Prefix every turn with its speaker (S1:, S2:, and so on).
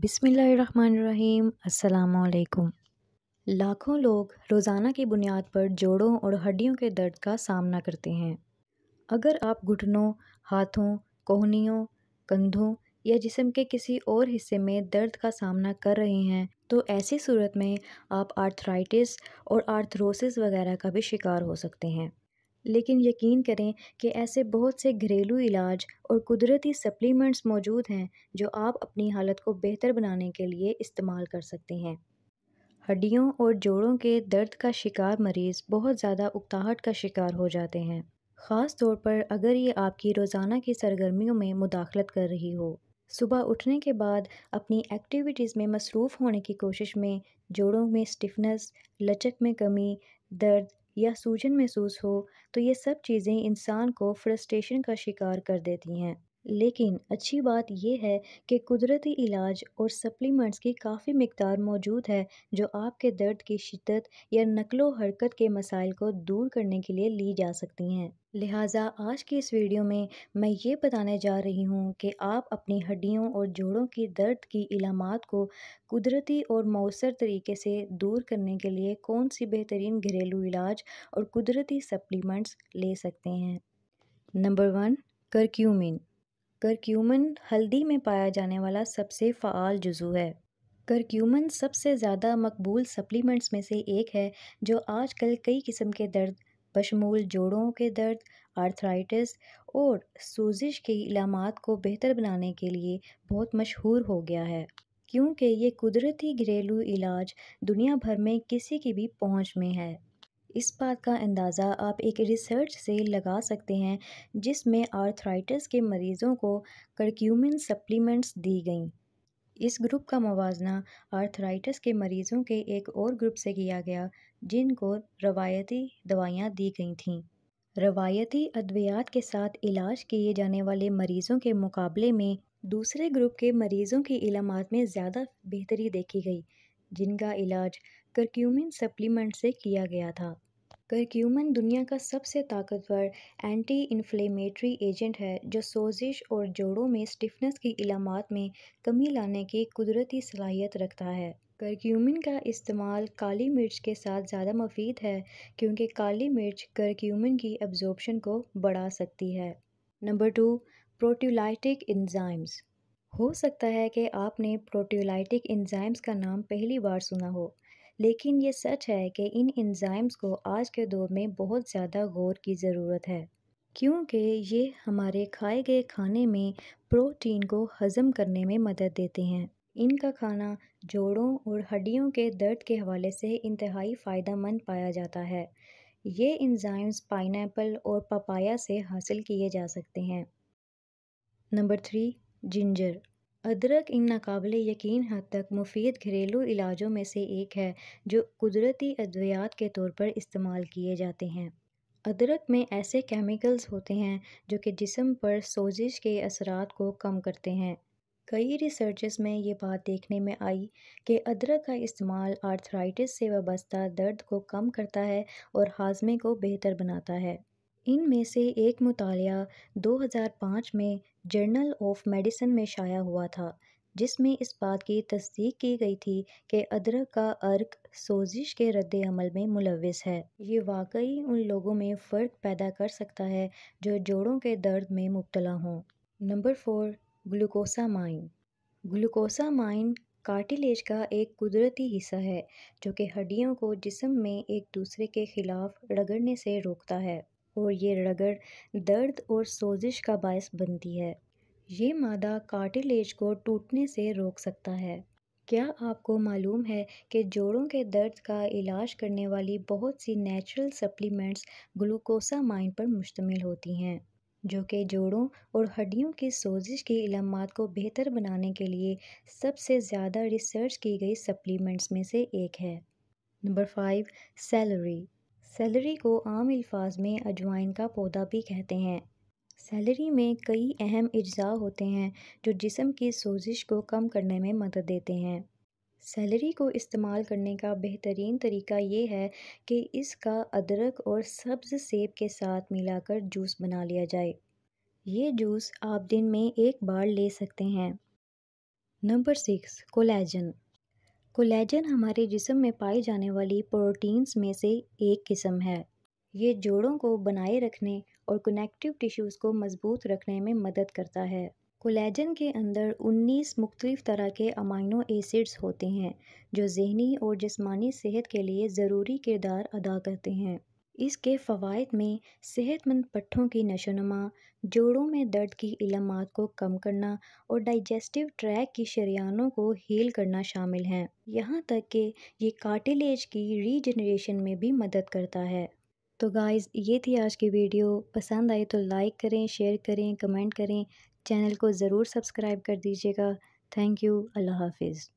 S1: बिसमीम् अल्लाम लाखों लोग रोज़ाना की बुनियाद पर जोड़ों और हड्डियों के दर्द का सामना करते हैं अगर आप घुटनों हाथों कोहनियों कंधों या जिसम के किसी और हिस्से में दर्द का सामना कर रहे हैं तो ऐसी सूरत में आप आर्थराइटिस और आर्थरोसिस वगैरह का भी शिकार हो सकते हैं लेकिन यकीन करें कि ऐसे बहुत से घरेलू इलाज और कुदरती सप्लीमेंट्स मौजूद हैं जो आप अपनी हालत को बेहतर बनाने के लिए इस्तेमाल कर सकते हैं हड्डियों और जोड़ों के दर्द का शिकार मरीज़ बहुत ज़्यादा उकताहट का शिकार हो जाते हैं ख़ास तौर पर अगर ये आपकी रोज़ाना की सरगर्मियों में मुदाखलत कर रही हो सुबह उठने के बाद अपनी एक्टिविटीज़ में मसरूफ़ होने की कोशिश में जोड़ों में स्टिफनेस लचक में कमी दर्द या सूजन महसूस हो तो ये सब चीज़ें इंसान को फ्रस्ट्रेशन का शिकार कर देती हैं लेकिन अच्छी बात यह है कि कुदरती इलाज और सप्लीमेंट्स की काफ़ी मकदार मौजूद है जो आपके दर्द की शिद्दत या नकलो हरकत के मसाइल को दूर करने के लिए ली जा सकती हैं लिहाजा आज की इस वीडियो में मैं ये बताने जा रही हूँ कि आप अपनी हड्डियों और जोड़ों की दर्द की इलामत को कुदरती और मौसर तरीके से दूर करने के लिए कौन सी बेहतरीन घरेलू इलाज और कुदरती सप्लीमेंट्स ले सकते हैं नंबर वन करक्यूमिन करक्यूमन हल्दी में पाया जाने वाला सबसे फ़ाल जुजू है करक्यूमन सबसे ज़्यादा मकबूल सप्लीमेंट्स में से एक है जो आजकल कई किस्म के दर्द बशमूल जोड़ों के दर्द आर्थराइटिस और सूजिश की इलामत को बेहतर बनाने के लिए बहुत मशहूर हो गया है क्योंकि ये कुदरती घरेलू इलाज दुनिया भर में किसी की भी पहुंच में है इस बात का अंदाज़ा आप एक रिसर्च से लगा सकते हैं जिसमें आर्थराइटिस के मरीज़ों को करक्यूमिन सप्लीमेंट्स दी गईं इस ग्रुप का मुजना आर्थराइटिस के मरीज़ों के एक और ग्रुप से किया गया जिनको रवायती दवाइयाँ दी गई थीं रवायती अद्वियात के साथ इलाज किए जाने वाले मरीज़ों के मुकाबले में दूसरे ग्रुप के मरीज़ों की इलामत में ज़्यादा बेहतरी देखी गई जिनका इलाज करक्यूमिन सप्लीमेंट से किया गया था करक्यूमिन दुनिया का सबसे ताकतवर एंटी इन्फ्लेमेटरी एजेंट है जो सोजिश और जोड़ों में स्टिफनेस की इलामत में कमी लाने की कुदरती सलाहियत रखता है करक्यूमिन का इस्तेमाल काली मिर्च के साथ ज़्यादा मुफीद है क्योंकि काली मिर्च करक्यूमिन की एब्जॉर्बन को बढ़ा सकती है नंबर टू प्रोट्यूलाइटिक इंजाइम्स हो सकता है कि आपने प्रोट्यूलाइटिक इंजाइम्स का नाम पहली बार सुना हो लेकिन ये सच है कि इन इंजाइम्स को आज के दौर में बहुत ज़्यादा गौर की ज़रूरत है क्योंकि ये हमारे खाए गए खाने में प्रोटीन को हज़म करने में मदद देते हैं इनका खाना जोड़ों और हड्डियों के दर्द के हवाले से इंतहाई फ़ायदा मंद पाया जाता है ये इंजाइम्स पाइन और पपाया से हासिल किए जा सकते हैं नंबर थ्री जिंजर अदरक इन नाकबले यकीन हद तक मुफीद घरेलू इलाजों में से एक है जो कुदरती अद्वियात के तौर पर इस्तेमाल किए जाते हैं अदरक में ऐसे केमिकल्स होते हैं जो कि जिसम पर सोजिश के असरात को कम करते हैं कई रिसर्च में ये बात देखने में आई कि अदरक का इस्तेमाल आर्थराइटिस से वाबस्ता दर्द को कम करता है और हाजमे को बेहतर बनाता है इनमें से एक मुतालिया 2005 में जर्नल ऑफ मेडिसिन में शाया हुआ था जिसमें इस बात की तस्दीक की गई थी कि अदरक का अर्क सोजिश के रद्द अमल में मुलविस है ये वाकई उन लोगों में फ़र्क पैदा कर सकता है जो जोड़ों के दर्द में मुबतला हों number four glucosamine glucosamine cartilage का एक कुदरती हिस्सा है जो कि हड्डियों को जिसम में एक दूसरे के ख़िलाफ़ रगड़ने से रोकता है और ये रगड़ दर्द और सोजिश का बायस बनती है ये मादा कार्टिलेज को टूटने से रोक सकता है क्या आपको मालूम है कि जोड़ों के दर्द का इलाज करने वाली बहुत सी नेचुरल सप्लीमेंट्स ग्लूकोसा माइन पर मुश्तमिल होती हैं जो कि जोड़ों और हड्डियों की सोजिश की इलामत को बेहतर बनाने के लिए सबसे ज़्यादा रिसर्च की गई सप्लीमेंट्स में से एक है नंबर फाइव सैलरी सेलरी को आम अल्फाज में अजवाइन का पौधा भी कहते हैं सेलरी में कई अहम अज्जा होते हैं जो जिसम की सोजिश को कम करने में मदद देते हैं सेलरी को इस्तेमाल करने का बेहतरीन तरीका ये है कि इसका अदरक और सब्ज़ सेब के साथ मिलाकर जूस बना लिया जाए ये जूस आप दिन में एक बार ले सकते हैं नंबर सिक्स कोलेजन कोलेजन हमारे जिसम में पाई जाने वाली प्रोटीन्स में से एक किस्म है ये जोड़ों को बनाए रखने और कनेक्टिव टिश्यूज़ को मजबूत रखने में मदद करता है कोलेजन के अंदर 19 मुख्तलिफ़ तरह के अमाइनो एसिड्स होते हैं जो जहनी और जिसमानी सेहत के लिए ज़रूरी किरदार अदा करते हैं इसके फ़वाद में सेहतमंद पट्ठों की नमा जोड़ों में दर्द की इलामत को कम करना और डाइजेस्टिव ट्रैक की शरियानों को हील करना शामिल हैं यहाँ तक कि ये कार्टिलेज की रीजनरेशन में भी मदद करता है तो गाइस ये थी आज की वीडियो पसंद आई तो लाइक करें शेयर करें कमेंट करें चैनल को ज़रूर सब्सक्राइब कर दीजिएगा थैंक यू अल्लाह हाफिज़